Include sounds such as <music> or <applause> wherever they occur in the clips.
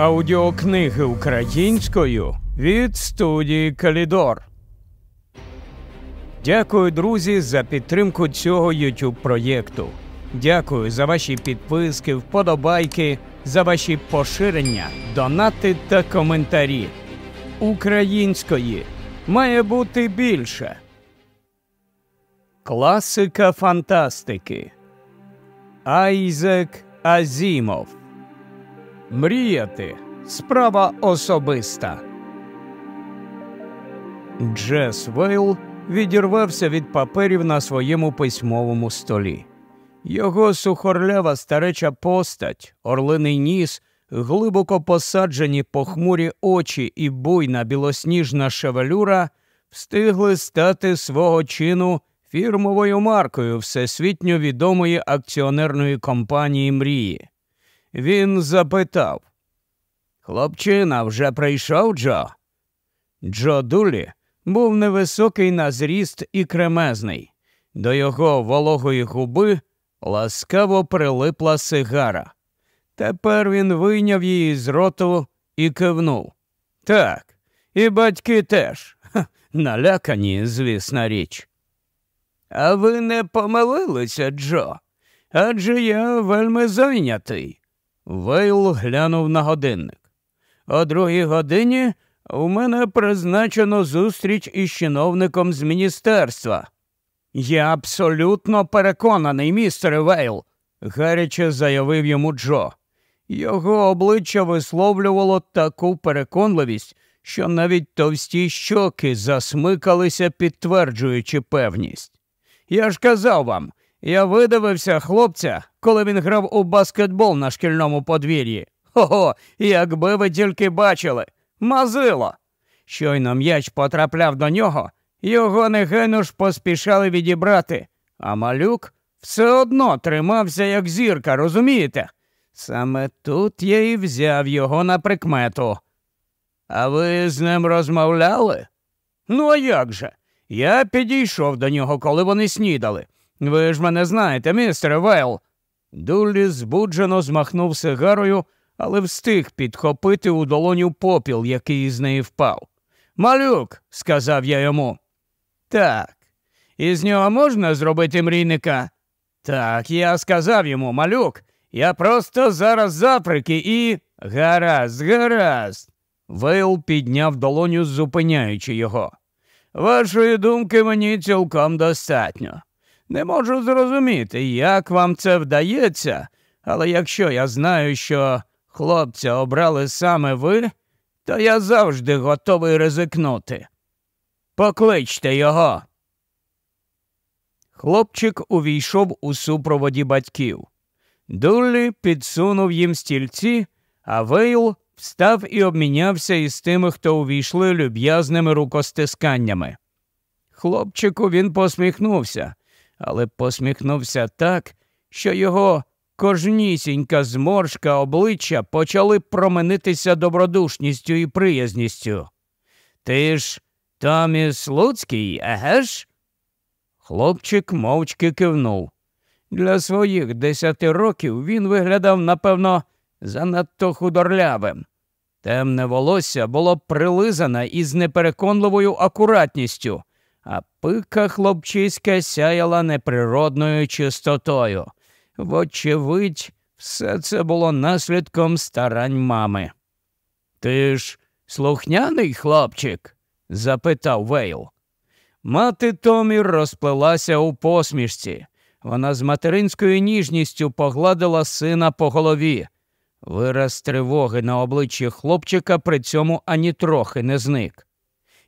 Аудіокниги українською від студії Калідор. Дякую, друзі, за підтримку цього youtube проєкту. Дякую за ваші підписки, вподобайки, за ваші поширення, донати та коментарі. Української має бути більше. Класика фантастики Айзек Азімов Мріяти справа особиста. Джес Вейл відірвався від паперів на своєму письмовому столі. Його сухорлява стареча постать, орлиний ніс, глибоко посаджені похмурі очі і буйна білосніжна шевелюра встигли стати свого чину фірмовою маркою всесвітньо відомої акціонерної компанії Мрії. Він запитав Хлопчина вже прийшов Джо? Джо Дулі був невисокий на зріст і кремезний. До його вологої губи ласкаво прилипла сигара. Тепер він вийняв її з роту і кивнув. Так, і батьки теж. Ха, налякані, звісна річ. А ви не помилилися, Джо? Адже я вельми зайнятий. Вейл глянув на годинник. О другій годині у мене призначено зустріч із чиновником з міністерства. Я абсолютно переконаний, містер Вейл, гаряче заявив йому Джо. Його обличчя висловлювало таку переконливість, що навіть товсті щоки засмикалися, підтверджуючи певність. Я ж казав вам, я видивився хлопця, коли він грав у баскетбол на шкільному подвір'ї. Ого, якби ви тільки бачили, мазило. Щойно м'яч потрапляв до нього, його негайно ж поспішали відібрати, а малюк все одно тримався як зірка, розумієте? Саме тут я і взяв його на прикмету. А ви з ним розмовляли? Ну, а як же? Я підійшов до нього, коли вони снідали. Ви ж мене знаєте, містер Вейл. Дуллі збуджено змахнув сигарою, але встиг підхопити у долоню попіл, який із неї впав. Малюк, сказав я йому. Так, із нього можна зробити мрійника? Так, я сказав йому, малюк, я просто зараз заприки і. Гаразд, гаразд. Вейл підняв долоню, зупиняючи його. Вашої думки мені цілком достатньо. Не можу зрозуміти, як вам це вдається, але якщо я знаю, що хлопця обрали саме ви, то я завжди готовий ризикнути. Покличте його. Хлопчик увійшов у супроводі батьків. Дуллі підсунув їм стільці, а Вейл встав і обмінявся із тими, хто увійшли люб'язними рукостисканнями. Хлопчику він посміхнувся, але посміхнувся так, що його кожнісінька зморшка обличчя почали променитися добродушністю і приязністю. Ти ж Томіс Луцький, еге ж? Хлопчик мовчки кивнув. Для своїх десяти років він виглядав, напевно, занадто худорлявим. Темне волосся було прилизане із непереконливою акуратністю, а пика хлопчиська сяяла неприродною чистотою. Вочевидь, все це було наслідком старань мами. Ти ж слухняний хлопчик? запитав Вейл. Мати Томі розплилася у посмішці. Вона з материнською ніжністю погладила сина по голові. Вираз тривоги на обличчі хлопчика при цьому ані трохи не зник.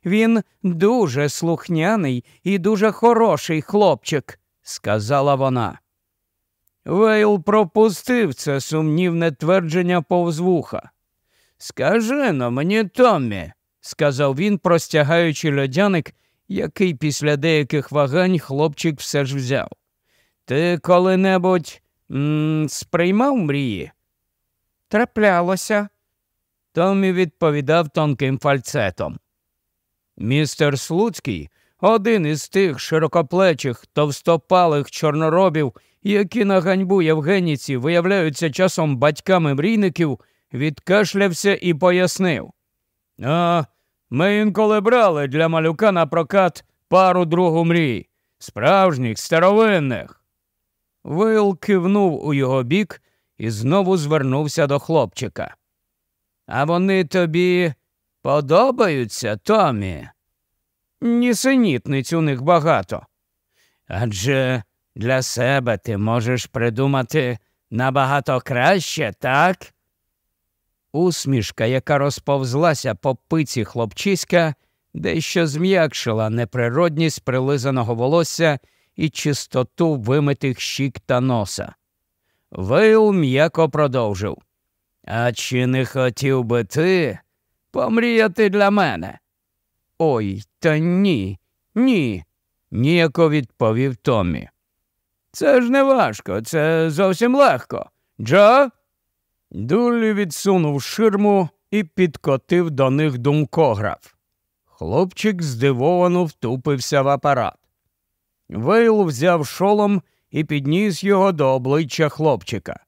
Він дуже слухняний і дуже хороший хлопчик, сказала вона. Вейл пропустив це сумнівне твердження повз вуха. Скажи но мені, Томмі, сказав він, простягаючи льодяник, який після деяких вагань хлопчик все ж взяв. Ти коли-небудь сприймав мрії? Траплялося. Томмі відповідав тонким фальцетом. Містер Слуцький один із тих широкоплечих, товстопалих чорноробів, які на ганьбу Євгеніці виявляються часом батьками мрійників, відкашлявся і пояснив. А, ми інколи брали для малюка на прокат пару другу мрій, справжніх старовинних. Вил кивнув у його бік і знову звернувся до хлопчика. А вони тобі Подобаються Томі. Нісенітниць у них багато. Адже для себе ти можеш придумати набагато краще, так? Усмішка, яка розповзлася по пиці хлопчиська, дещо зм'якшила неприродність прилизаного волосся і чистоту вимитих щік та носа. Вейл м'яко продовжив. А чи не хотів би ти Помріяти для мене. Ой, та ні, ні, ніяко відповів Томмі. Це ж не важко, це зовсім легко. Джо? Дулі відсунув ширму і підкотив до них думкограф. Хлопчик здивовано втупився в апарат. Вейл взяв шолом і підніс його до обличчя хлопчика.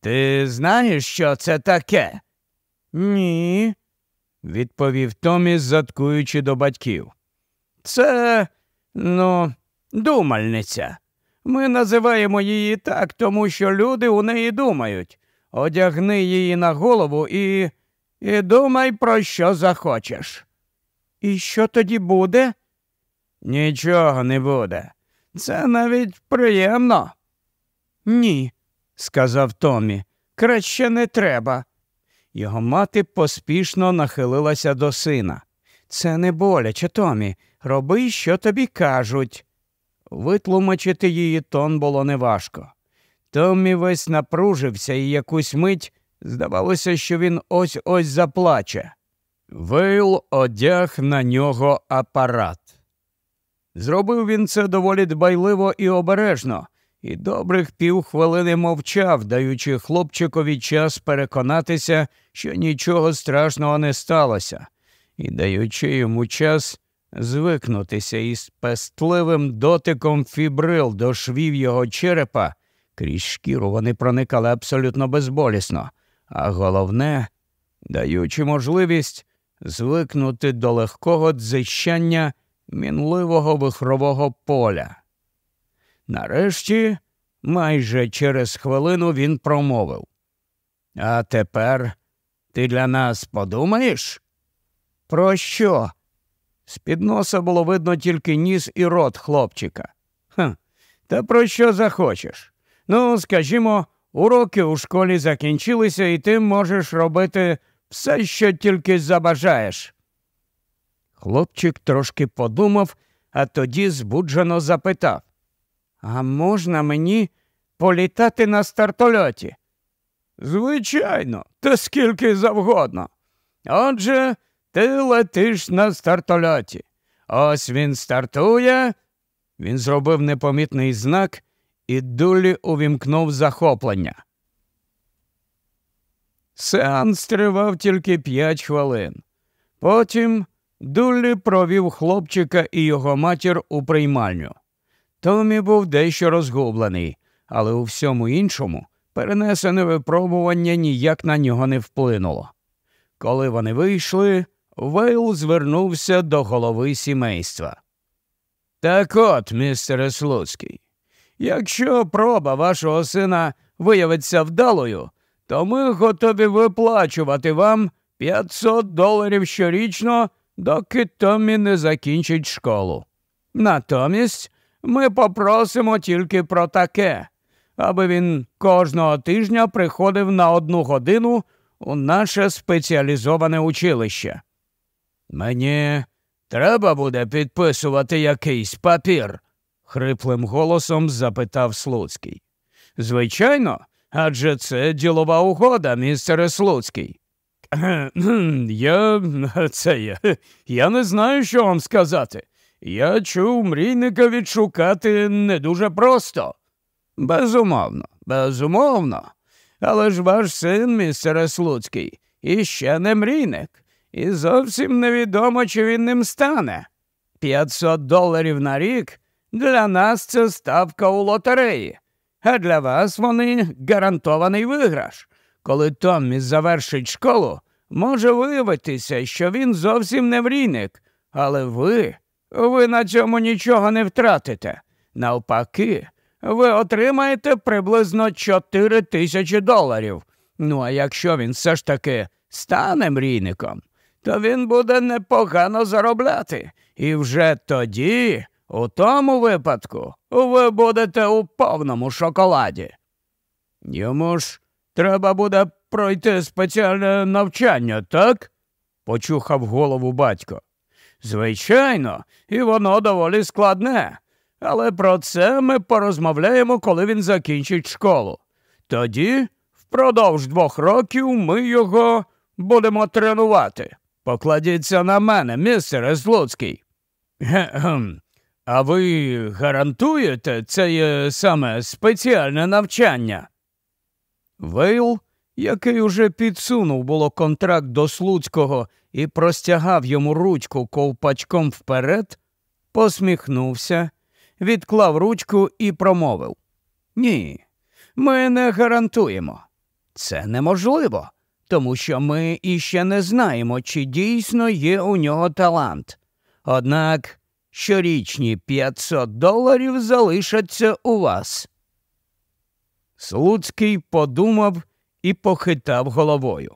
Ти знаєш, що це таке? Ні, відповів Томі, заткуючи до батьків. Це, ну, думальниця. Ми називаємо її так, тому що люди у неї думають. Одягни її на голову і. І думай, про що захочеш. І що тоді буде? Нічого не буде. Це навіть приємно. Ні, сказав Томі. Краще не треба. Його мати поспішно нахилилася до сина. Це не боляче, Томі. Роби, що тобі кажуть. Витлумачити її тон було неважко. Томі весь напружився і якусь мить здавалося, що він ось ось заплаче. Вейл одяг на нього апарат. Зробив він це доволі дбайливо і обережно, і добрих півхвилини мовчав, даючи хлопчикові час переконатися, що нічого страшного не сталося, і даючи йому час звикнутися із пестливим дотиком фібрил до швів його черепа, крізь шкіру вони проникали абсолютно безболісно, а головне, даючи можливість звикнути до легкого дзищання мінливого вихрового поля. Нарешті, майже через хвилину він промовив. А тепер ти для нас подумаєш? Про що? З під носа було видно тільки ніс і рот хлопчика. «Хм, Та про що захочеш? Ну, скажімо, уроки у школі закінчилися, і ти можеш робити все, що тільки забажаєш. Хлопчик трошки подумав, а тоді збуджено запитав. А можна мені політати на стартольоті? Звичайно, та скільки завгодно. Отже, ти летиш на стартольоті. Ось він стартує. Він зробив непомітний знак і дулі увімкнув захоплення. Сеанс тривав тільки п'ять хвилин. Потім дулі провів хлопчика і його матір у приймальню. Томі був дещо розгублений, але у всьому іншому перенесене випробування ніяк на нього не вплинуло. Коли вони вийшли, Вейл звернувся до голови сімейства. Так от, містере Слуцький, якщо проба вашого сина виявиться вдалою, то ми готові виплачувати вам 500 доларів щорічно, доки Томі не закінчить школу. Натомість ми попросимо тільки про таке, аби він кожного тижня приходив на одну годину у наше спеціалізоване училище. Мені треба буде підписувати якийсь папір? хриплим голосом запитав Слуцький. Звичайно, адже це ділова угода, містере Слуцький. Я це я, я не знаю, що вам сказати. Я чув мрійника відшукати не дуже просто. Безумовно, безумовно. Але ж ваш син, містере Слуцький, іще не мрійник, і зовсім невідомо, чи він ним стане. 500 доларів на рік для нас це ставка у лотереї, а для вас вони гарантований виграш. Коли Томмі завершить школу, може виявитися, що він зовсім не мрійник, але ви ви на цьому нічого не втратите. Навпаки, ви отримаєте приблизно 4 тисячі доларів. Ну а якщо він все ж таки стане мрійником, то він буде непогано заробляти. І вже тоді, у тому випадку, ви будете у повному шоколаді. Йому ж треба буде пройти спеціальне навчання, так? почухав голову батько. Звичайно, і воно доволі складне. Але про це ми порозмовляємо, коли він закінчить школу. Тоді, впродовж двох років, ми його будемо тренувати. Покладіться на мене, містере Злуцький. Ге-гем. А ви гарантуєте це саме спеціальне навчання? Вейл який уже підсунув було контракт до Слуцького і простягав йому ручку ковпачком вперед, посміхнувся, відклав ручку і промовив: Ні, ми не гарантуємо. Це неможливо, тому що ми іще не знаємо, чи дійсно є у нього талант. Однак щорічні 500 доларів залишаться у вас. Слуцький подумав і похитав головою.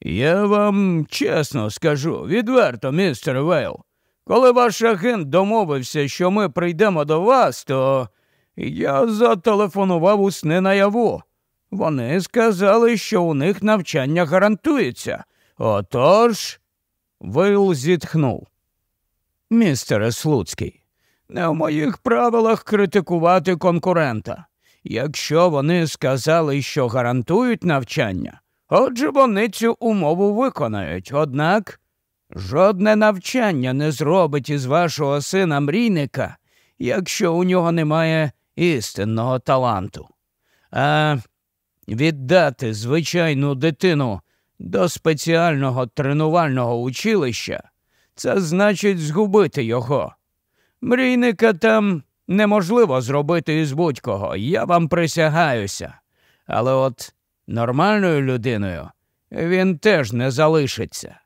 Я вам чесно скажу, відверто, містер Вейл, коли ваш агент домовився, що ми прийдемо до вас, то я зателефонував у наяву. Вони сказали, що у них навчання гарантується. Отож, Вейл зітхнув. Містере Слуцький, не в моїх правилах критикувати конкурента. Якщо вони сказали, що гарантують навчання, отже вони цю умову виконають, однак жодне навчання не зробить із вашого сина мрійника, якщо у нього немає істинного таланту. А віддати звичайну дитину до спеціального тренувального училища це значить згубити його. Мрійника там неможливо зробити із будь-кого, я вам присягаюся. Але от нормальною людиною він теж не залишиться.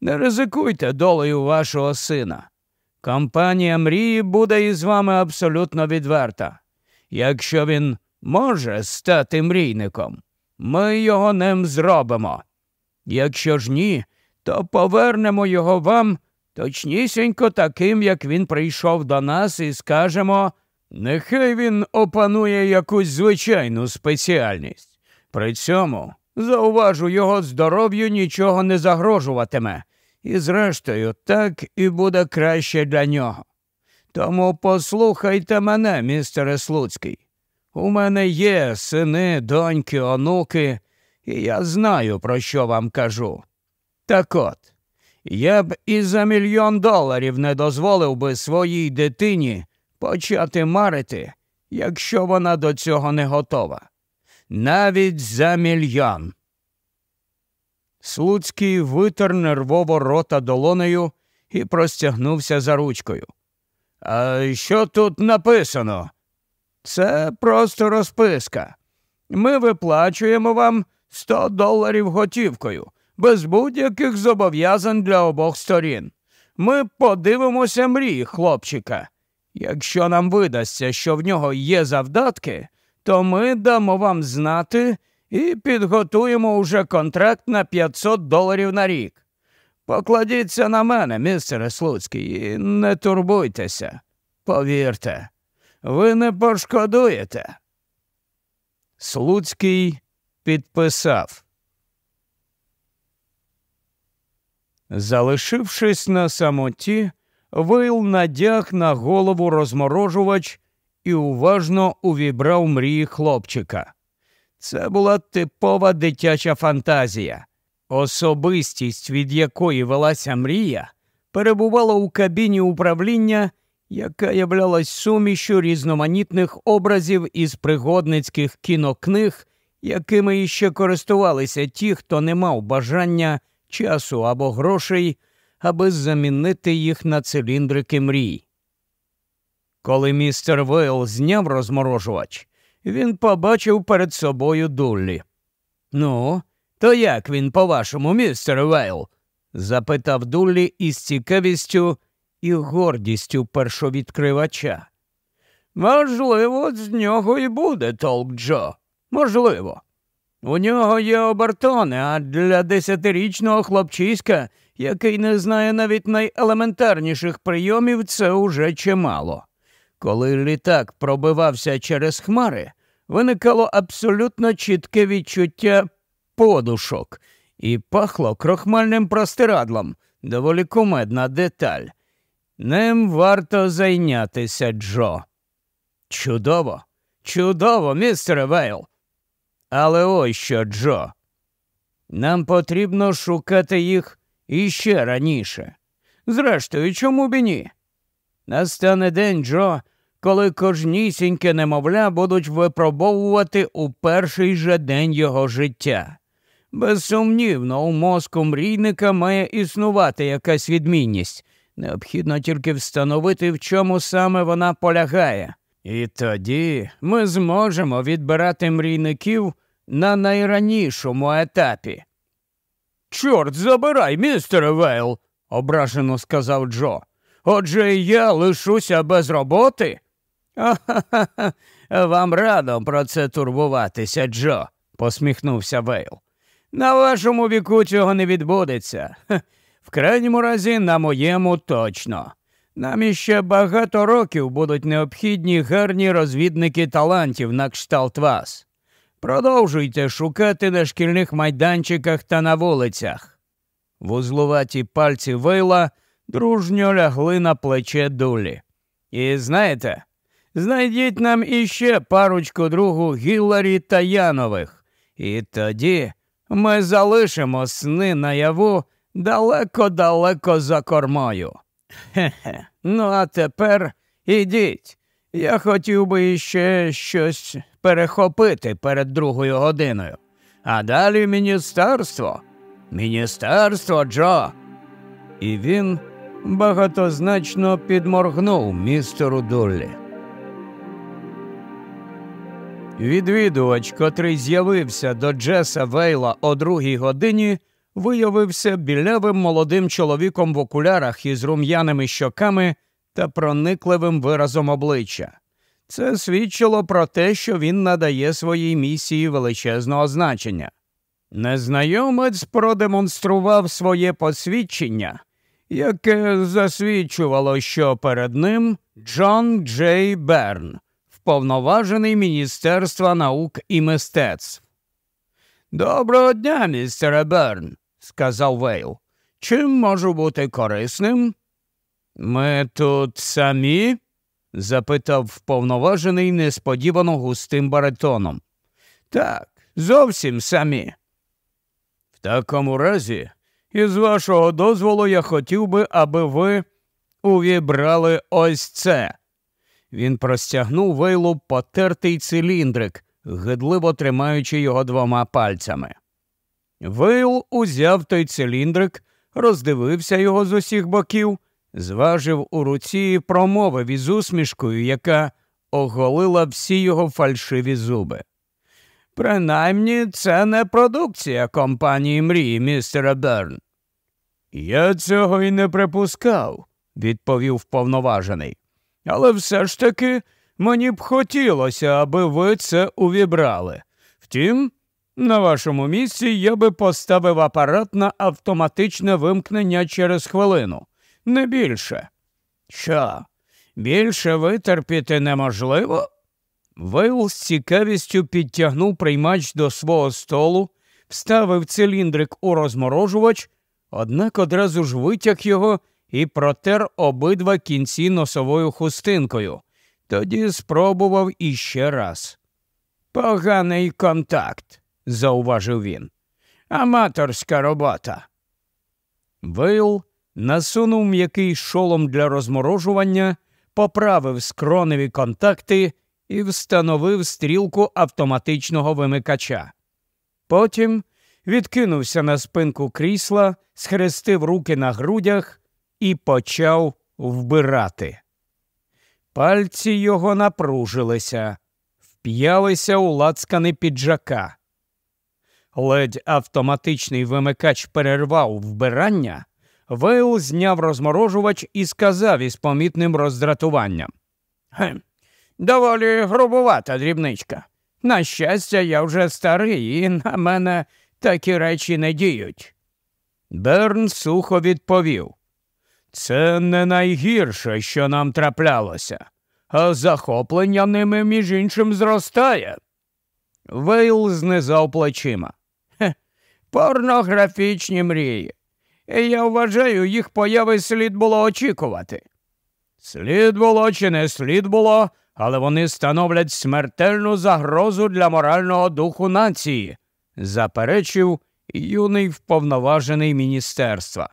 Не ризикуйте долею вашого сина. Компанія мрії буде із вами абсолютно відверта. Якщо він може стати мрійником, ми його ним зробимо. Якщо ж ні, то повернемо його вам точнісінько таким, як він прийшов до нас, і скажемо, нехай він опанує якусь звичайну спеціальність. При цьому зауважу, його здоров'ю нічого не загрожуватиме, і, зрештою, так і буде краще для нього. Тому послухайте мене, містере Слуцький. У мене є сини, доньки, онуки, і я знаю, про що вам кажу. Так от. Я б і за мільйон доларів не дозволив би своїй дитині почати марити, якщо вона до цього не готова. Навіть за мільйон. Слуцький витер нервово рота долонею і простягнувся за ручкою. А що тут написано? Це просто розписка. Ми виплачуємо вам 100 доларів готівкою без будь-яких зобов'язань для обох сторін. Ми подивимося мрії хлопчика. Якщо нам видасться, що в нього є завдатки, то ми дамо вам знати і підготуємо уже контракт на 500 доларів на рік. Покладіться на мене, містере Слуцький, і не турбуйтеся. Повірте, ви не пошкодуєте. Слуцький підписав. Залишившись на самоті, Вейл надяг на голову розморожувач і уважно увібрав мрії хлопчика. Це була типова дитяча фантазія. Особистість, від якої велася мрія, перебувала у кабіні управління, яка являлась сумішю різноманітних образів із пригодницьких кінокниг, якими іще користувалися ті, хто не мав бажання часу або грошей, аби замінити їх на циліндрики мрій. Коли містер Вейл зняв розморожувач, він побачив перед собою Дуллі. Ну, то як він, по вашому, містер Вейл? запитав Дуллі із цікавістю і гордістю першовідкривача. Можливо, з нього і буде толк Джо. Можливо. У нього є обертони, а для десятирічного хлопчиська, який не знає навіть найелементарніших прийомів, це уже чимало. Коли літак пробивався через хмари, виникало абсолютно чітке відчуття подушок і пахло крохмальним простирадлом, доволі кумедна деталь. Ним варто зайнятися, Джо. Чудово, чудово, містер Вейл. Але ось що, Джо. Нам потрібно шукати їх іще раніше. Зрештою, чому б ні? Настане день, Джо, коли кожнісіньке немовля будуть випробовувати у перший же день його життя. Безсумнівно, у мозку мрійника має існувати якась відмінність. Необхідно тільки встановити, в чому саме вона полягає. І тоді ми зможемо відбирати мрійників на найранішому етапі. Чорт забирай, містере Вейл, ображено сказав Джо. Отже, я лишуся без роботи. «Ха-ха-ха, вам радо про це турбуватися, Джо, посміхнувся Вейл. На вашому віку цього не відбудеться. В крайньому разі, на моєму точно. Нам іще багато років будуть необхідні гарні розвідники талантів на кшталт вас. Продовжуйте шукати на шкільних майданчиках та на вулицях. Вузлуваті пальці вейла дружньо лягли на плече дулі. І знаєте, знайдіть нам іще парочку другу Гілларі та Янових, і тоді ми залишимо сни наяву далеко-далеко за кормою. Хе-хе, ну а тепер ідіть. Я хотів би іще щось перехопити перед другою годиною. А далі міністерство. Міністерство Джо. І він багатозначно підморгнув містеру Дуллі. Відвідувач, котрий з'явився до Джеса Вейла о другій годині, виявився білявим молодим чоловіком в окулярах із рум'яними щоками та проникливим виразом обличчя. Це свідчило про те, що він надає своїй місії величезного значення. Незнайомець продемонстрував своє посвідчення, яке засвідчувало, що перед ним Джон Джей Берн, вповноважений Міністерства наук і мистецтв. Доброго дня, містере Берн, сказав Вейл. Чим можу бути корисним? Ми тут самі? запитав вповноважений несподівано густим баритоном. Так, зовсім самі. В такому разі, із вашого дозволу, я хотів би, аби ви увібрали ось це. Він простягнув вейлу потертий циліндрик, гидливо тримаючи його двома пальцями. Вейл узяв той циліндрик, роздивився його з усіх боків зважив у руці і промовив із усмішкою, яка оголила всі його фальшиві зуби. Принаймні, це не продукція компанії мрії, містера Берн. Я цього і не припускав, відповів вповноважений. Але все ж таки мені б хотілося, аби ви це увібрали. Втім, на вашому місці я би поставив апарат на автоматичне вимкнення через хвилину не більше. Що? Більше витерпіти неможливо? Вейл з цікавістю підтягнув приймач до свого столу, вставив циліндрик у розморожувач, однак одразу ж витяг його і протер обидва кінці носовою хустинкою. Тоді спробував іще раз. Поганий контакт, зауважив він. Аматорська робота. Вейл насунув м'який шолом для розморожування, поправив скроневі контакти і встановив стрілку автоматичного вимикача. Потім відкинувся на спинку крісла, схрестив руки на грудях і почав вбирати. Пальці його напружилися, вп'ялися у лацкани піджака. Ледь автоматичний вимикач перервав вбирання, Вейл зняв розморожувач і сказав із помітним роздратуванням. «Хм, доволі грубувата дрібничка. На щастя, я вже старий, і на мене такі речі не діють. Берн сухо відповів. Це не найгірше, що нам траплялося, а захоплення ними, між іншим, зростає. Вейл знизав плечима. Хе, порнографічні мрії. Я вважаю, їх появи слід було очікувати. Слід було чи не слід було, але вони становлять смертельну загрозу для морального духу нації, заперечив юний вповноважений міністерства.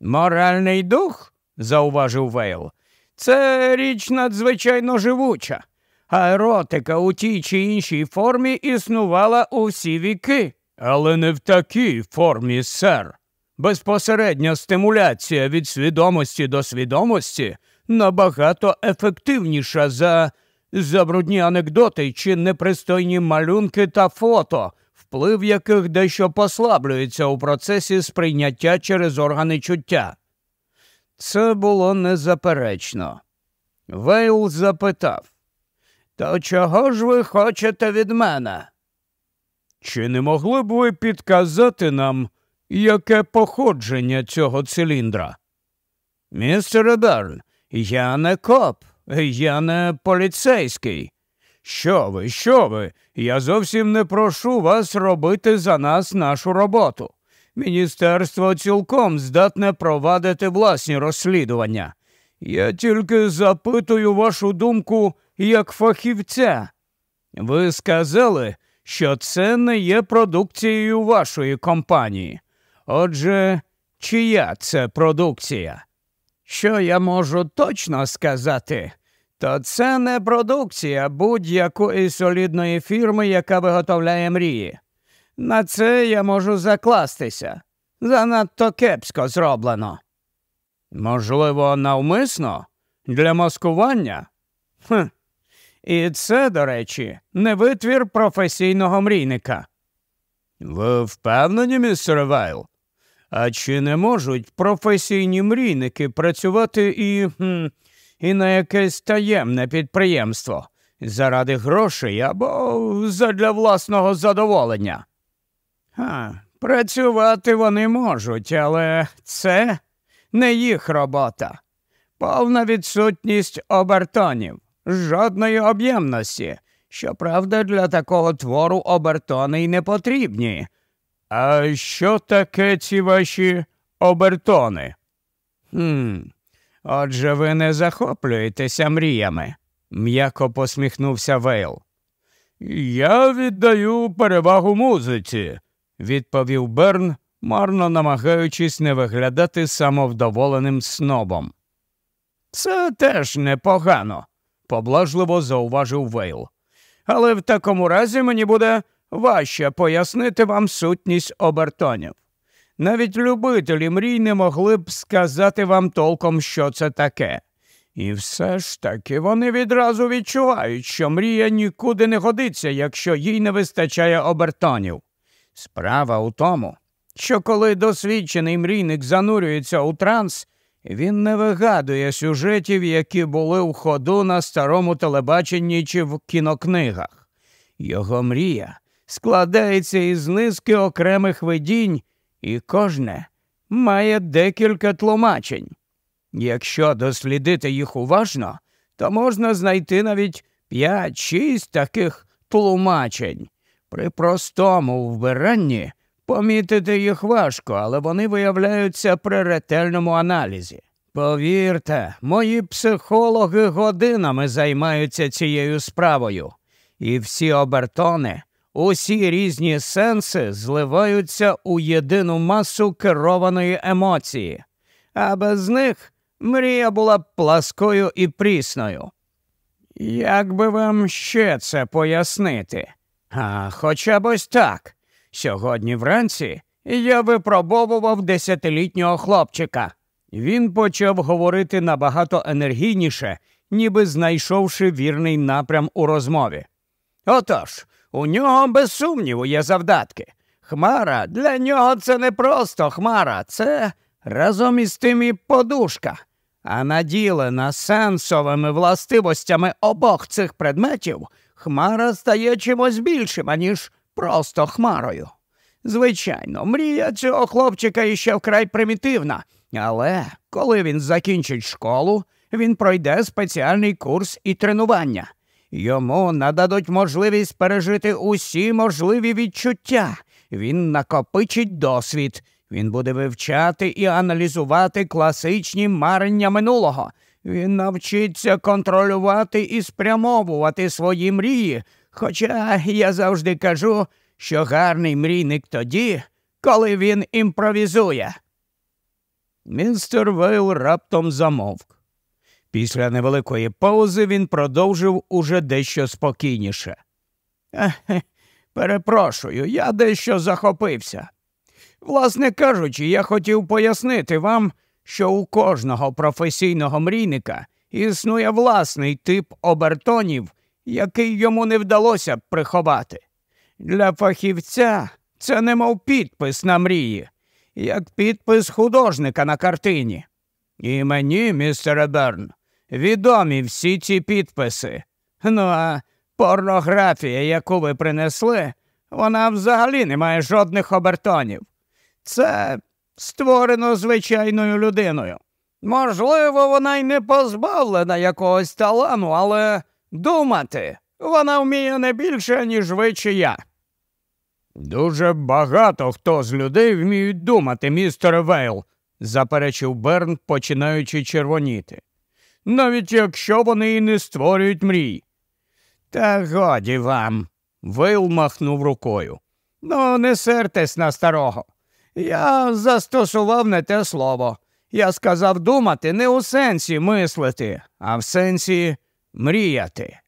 Моральний дух, зауважив Вейл, це річ надзвичайно живуча, а еротика у тій чи іншій формі існувала усі віки, але не в такій формі, сер. Безпосередня стимуляція від свідомості до свідомості набагато ефективніша за забрудні анекдоти чи непристойні малюнки та фото, вплив яких дещо послаблюється у процесі сприйняття через органи чуття. Це було незаперечно. Вейл запитав То чого ж ви хочете від мене? Чи не могли б ви підказати нам? Яке походження цього циліндра? Містер Берн, я не коп, я не поліцейський. Що ви, що ви? Я зовсім не прошу вас робити за нас нашу роботу. Міністерство цілком здатне провадити власні розслідування. Я тільки запитую вашу думку як фахівця. Ви сказали, що це не є продукцією вашої компанії. Отже, чия це продукція? Що я можу точно сказати, то це не продукція будь-якої солідної фірми, яка виготовляє мрії. На це я можу закластися. Занадто кепсько зроблено. Можливо, навмисно? Для маскування? Хм. І це, до речі, не витвір професійного мрійника. Ви впевнені, містер Вайл? А чи не можуть професійні мрійники працювати і і на якесь таємне підприємство заради грошей або задля власного задоволення? А, працювати вони можуть, але це не їх робота. Повна відсутність обертонів, жодної об'ємності. Щоправда, для такого твору обертони й не потрібні. А що таке ці ваші обертони? «Хм, Отже, ви не захоплюєтеся мріями, м'яко посміхнувся Вейл. Я віддаю перевагу музиці, відповів Берн, марно намагаючись не виглядати самовдоволеним снобом. Це теж непогано, поблажливо зауважив Вейл. Але в такому разі мені буде важче пояснити вам сутність обертонів. Навіть любителі мрій не могли б сказати вам толком, що це таке. І все ж таки вони відразу відчувають, що мрія нікуди не годиться, якщо їй не вистачає обертонів. Справа у тому, що коли досвідчений мрійник занурюється у транс, він не вигадує сюжетів, які були в ходу на старому телебаченні чи в кінокнигах. Його мрія складається із низки окремих видінь, і кожне має декілька тлумачень. Якщо дослідити їх уважно, то можна знайти навіть 5-6 таких тлумачень. При простому вбиранні помітити їх важко, але вони виявляються при ретельному аналізі. Повірте, мої психологи годинами займаються цією справою, і всі обертони Усі різні сенси зливаються у єдину масу керованої емоції, а без них мрія була б пласкою і прісною. Як би вам ще це пояснити? А хоча б ось так. Сьогодні вранці я випробовував десятилітнього хлопчика. Він почав говорити набагато енергійніше, ніби знайшовши вірний напрям у розмові. Отож. У нього, без сумніву, є завдатки. Хмара для нього це не просто хмара, це разом із тим і подушка, а наділена сенсовими властивостями обох цих предметів, хмара стає чимось більшим, аніж просто хмарою. Звичайно, мрія цього хлопчика іще вкрай примітивна, але коли він закінчить школу, він пройде спеціальний курс і тренування. Йому нададуть можливість пережити усі можливі відчуття. Він накопичить досвід. Він буде вивчати і аналізувати класичні марення минулого. Він навчиться контролювати і спрямовувати свої мрії. Хоча я завжди кажу, що гарний мрійник тоді, коли він імпровізує. Мінстер Вейл раптом замовк. Після невеликої паузи він продовжив уже дещо спокійніше. Ехе, перепрошую, я дещо захопився. Власне кажучи, я хотів пояснити вам, що у кожного професійного мрійника існує власний тип обертонів, який йому не вдалося б приховати. Для фахівця це немов підпис на мрії, як підпис художника на картині. І мені, містере Берн, відомі всі ці підписи. Ну а порнографія, яку ви принесли, вона взагалі не має жодних обертонів. Це створено звичайною людиною. Можливо, вона й не позбавлена якогось талану, але думати вона вміє не більше, ніж ви чи я. Дуже багато хто з людей вміють думати, містер Вейл, заперечив Берн, починаючи червоніти. Навіть якщо вони і не створюють мрій. Та годі вам. Вейл махнув рукою. Ну, не сертесь на старого. Я застосував не те слово. Я сказав думати не у сенсі мислити, а в сенсі мріяти.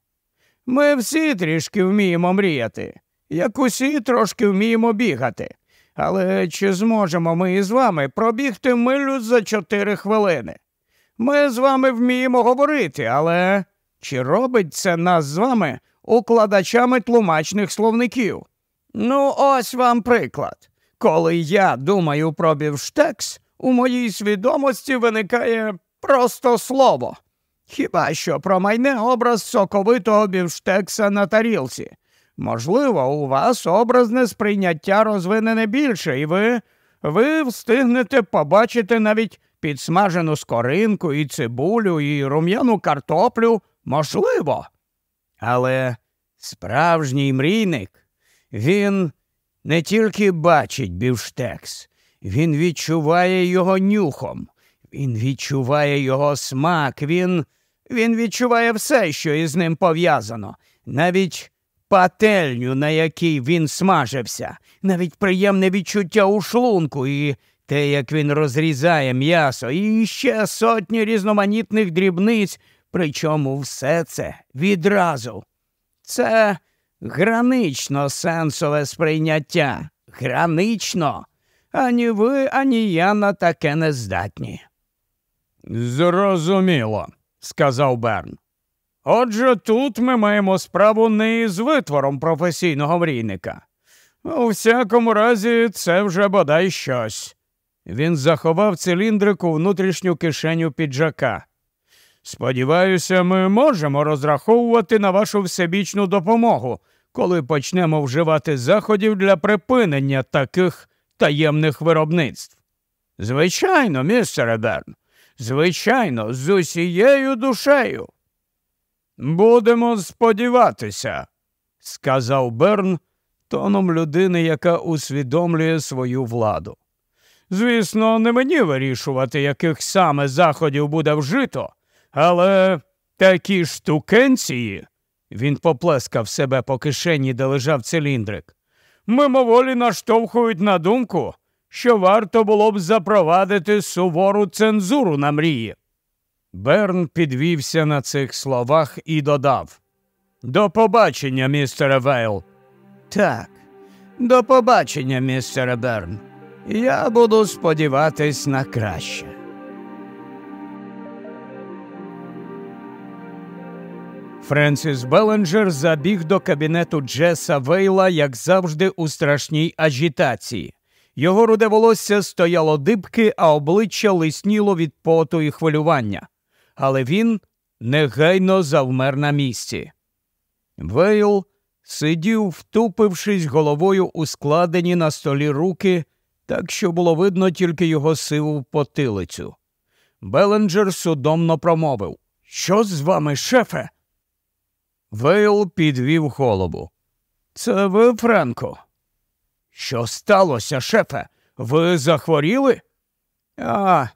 Ми всі трішки вміємо мріяти, як усі трошки вміємо бігати. Але чи зможемо ми із вами пробігти милю за чотири хвилини? Ми з вами вміємо говорити, але чи робить це нас з вами укладачами тлумачних словників? Ну, ось вам приклад. Коли я думаю про бівштекс, у моїй свідомості виникає просто слово. Хіба що про майне образ соковитого бівштекса на тарілці? Можливо, у вас образне сприйняття розвинене більше, і ви ви встигнете побачити навіть підсмажену скоринку, і цибулю, і рум'яну картоплю. Можливо. Але справжній мрійник, він не тільки бачить бівштекс, він відчуває його нюхом, він відчуває його смак, він, він відчуває все, що із ним пов'язано, навіть пательню, на якій він смажився, навіть приємне відчуття у шлунку і те, як він розрізає м'ясо, і ще сотні різноманітних дрібниць, причому все це відразу. Це гранично сенсове сприйняття. Гранично. Ані ви, ані я на таке не здатні. Зрозуміло, сказав Берн. Отже, тут ми маємо справу не із витвором професійного мрійника. У всякому разі, це вже бодай щось. Він заховав циліндрик у внутрішню кишеню піджака. Сподіваюся, ми можемо розраховувати на вашу всебічну допомогу, коли почнемо вживати заходів для припинення таких таємних виробництв. Звичайно, містере Берн, звичайно, з усією душею. Будемо сподіватися, сказав Берн тоном людини, яка усвідомлює свою владу. Звісно, не мені вирішувати, яких саме заходів буде вжито, але такі штукенції, він поплескав себе по кишені, де лежав циліндрик, мимоволі наштовхують на думку, що варто було б запровадити сувору цензуру на мрії. Берн підвівся на цих словах і додав До побачення, містере Вейл. Так, до побачення, містере Берн. Я буду сподіватись на краще. Френсіс Беленджер забіг до кабінету Джеса Вейла, як завжди, у страшній агітації. Його руде волосся стояло дибки, а обличчя лисніло від поту і хвилювання але він негайно завмер на місці. Вейл сидів, втупившись головою у складені на столі руки, так що було видно тільки його сиву потилицю. Беленджер судомно промовив Що з вами, шефе? Вейл підвів голову. Це ви, Френко? Що сталося, шефе? Ви захворіли? А,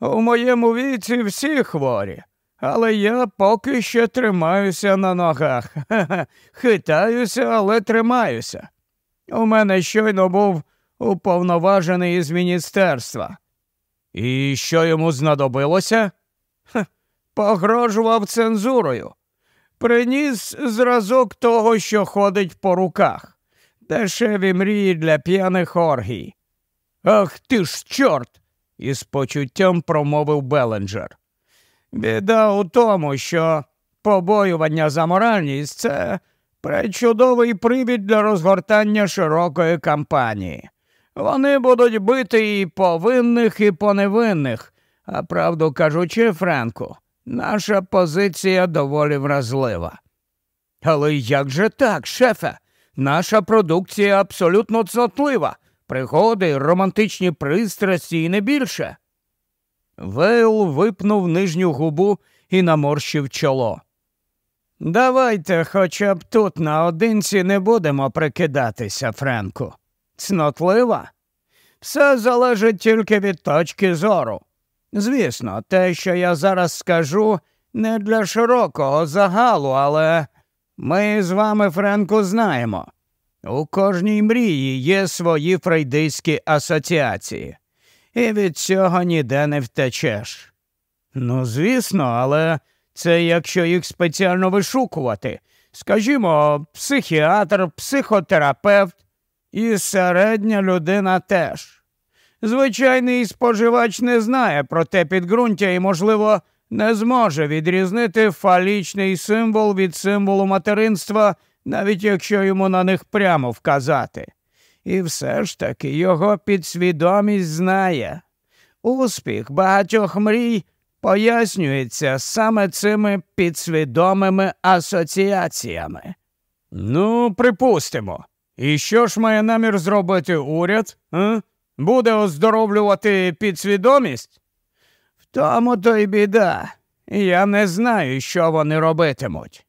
у моєму віці всі хворі, але я поки ще тримаюся на ногах. Ха <laughs> -ха. Хитаюся, але тримаюся. У мене щойно був уповноважений із міністерства. І що йому знадобилося? Ха, погрожував цензурою. Приніс зразок того, що ходить по руках, дешеві мрії для п'яних оргій. Ах ти ж, чорт! із почуттям промовив Беленджер. Біда у тому, що побоювання за моральність це пречудовий привід для розгортання широкої кампанії. Вони будуть бити і повинних, і поневинних. А правду кажучи, Френку, наша позиція доволі вразлива. Але як же так, шефе? Наша продукція абсолютно цнотлива пригоди, романтичні пристрасті і не більше. Вейл випнув нижню губу і наморщив чоло. Давайте хоча б тут наодинці не будемо прикидатися, Френку. Цнотлива? Все залежить тільки від точки зору. Звісно, те, що я зараз скажу, не для широкого загалу, але ми з вами, Френку, знаємо. У кожній мрії є свої фрейдистські асоціації, і від цього ніде не втечеш. Ну, звісно, але це якщо їх спеціально вишукувати. Скажімо, психіатр, психотерапевт і середня людина теж. Звичайний споживач не знає про те підґрунтя і, можливо, не зможе відрізнити фалічний символ від символу материнства навіть якщо йому на них прямо вказати. І все ж таки його підсвідомість знає. Успіх багатьох мрій пояснюється саме цими підсвідомими асоціаціями. Ну, припустимо. І що ж має намір зробити уряд? А? Буде оздоровлювати підсвідомість? В тому то й біда. Я не знаю, що вони робитимуть.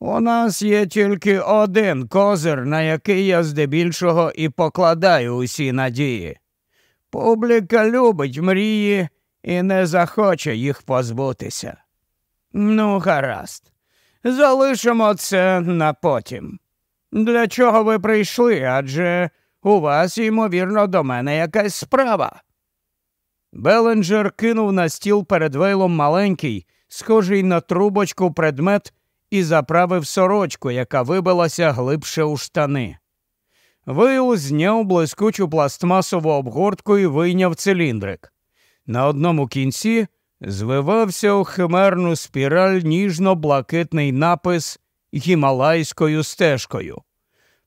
У нас є тільки один козир, на який я здебільшого і покладаю усі надії. Публіка любить мрії і не захоче їх позбутися. Ну, гаразд, залишимо це на потім. Для чого ви прийшли? Адже у вас, ймовірно, до мене якась справа. Беленджер кинув на стіл перед вейлом маленький, схожий на трубочку предмет і заправив сорочку, яка вибилася глибше у штани. Вейл зняв блискучу пластмасову обгортку і вийняв циліндрик. На одному кінці звивався у химерну спіраль ніжно-блакитний напис гімалайською стежкою.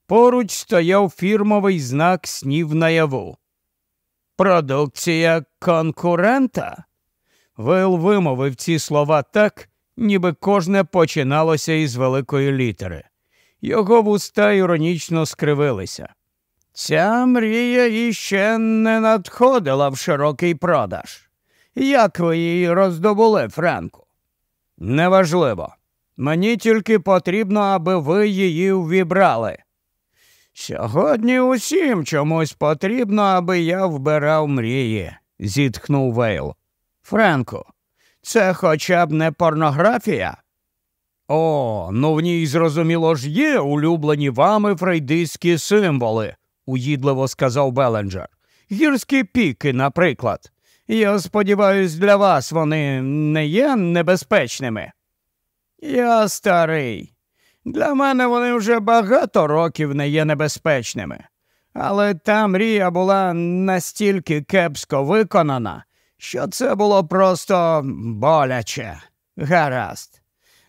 Поруч стояв фірмовий знак снів наяву. Продукція конкурента? Вейл вимовив ці слова так, ніби кожне починалося із великої літери. Його вуста іронічно скривилися. Ця мрія іще не надходила в широкий продаж. Як ви її роздобули, Френку? Неважливо. Мені тільки потрібно, аби ви її ввібрали. Сьогодні усім чомусь потрібно, аби я вбирав мрії, зітхнув Вейл. Френку, це хоча б не порнографія. О, ну в ній, зрозуміло ж, є улюблені вами фрейдистські символи, уїдливо сказав Беленджер. Гірські піки, наприклад. Я сподіваюся, для вас вони не є небезпечними. Я старий. Для мене вони вже багато років не є небезпечними. Але та мрія була настільки кепсько виконана, що це було просто боляче. Гаразд.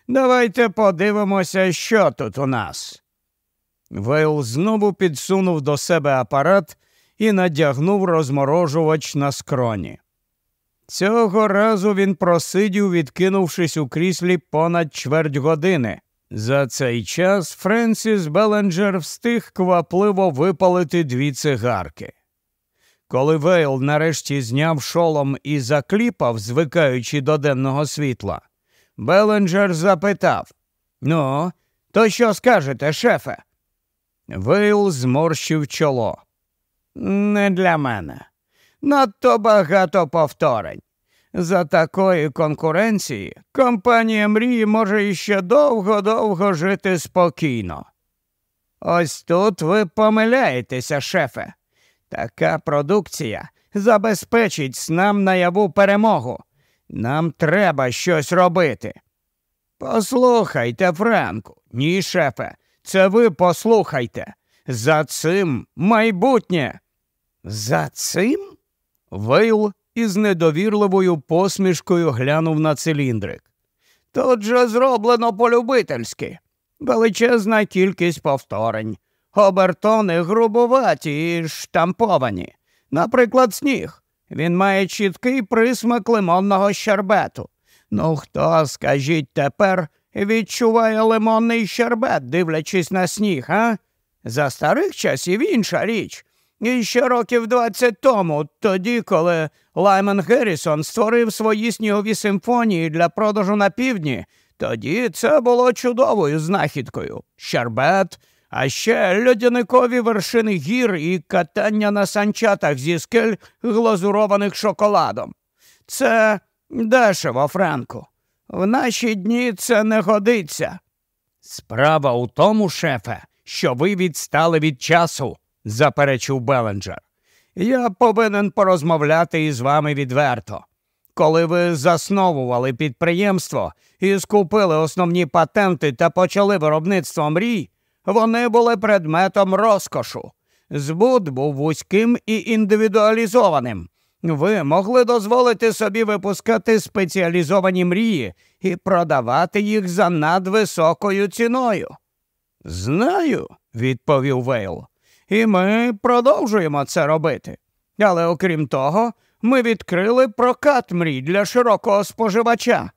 Давайте подивимося, що тут у нас. Вейл знову підсунув до себе апарат і надягнув розморожувач на скроні. Цього разу він просидів, відкинувшись у кріслі понад чверть години. За цей час Френсіс Беленджер встиг квапливо випалити дві цигарки. Коли Вейл нарешті зняв шолом і закліпав, звикаючи до денного світла, Беленджер запитав Ну, то що скажете, шефе? Вейл зморщив чоло. Не для мене. Надто багато повторень. За такої конкуренції компанія мрії може іще довго-довго жити спокійно. Ось тут ви помиляєтеся, шефе. Така продукція забезпечить снам наяву перемогу. Нам треба щось робити. Послухайте, Френку, ні, шефе, це ви послухайте. За цим майбутнє. За цим? Вейл із недовірливою посмішкою глянув на циліндрик. Тут же зроблено полюбительськи. Величезна кількість повторень, Обертони грубуваті і штамповані. Наприклад, сніг. Він має чіткий присмак лимонного щербету. Ну хто, скажіть тепер, відчуває лимонний щербет, дивлячись на сніг, а? За старих часів інша річ. І ще років 20 тому, тоді, коли Лаймен Геррісон створив свої снігові симфонії для продажу на півдні, тоді це було чудовою знахідкою. Щербет а ще льодяникові вершини гір і катання на санчатах зі скель, глазурованих шоколадом. Це дешево, Френку. В наші дні це не годиться. Справа у тому, шефе, що ви відстали від часу, заперечив Беленджер. Я повинен порозмовляти із вами відверто. Коли ви засновували підприємство і скупили основні патенти та почали виробництво мрій, вони були предметом розкошу. Збут був вузьким і індивідуалізованим. Ви могли дозволити собі випускати спеціалізовані мрії і продавати їх за надвисокою ціною. Знаю, відповів Вейл, і ми продовжуємо це робити. Але окрім того, ми відкрили прокат мрій для широкого споживача.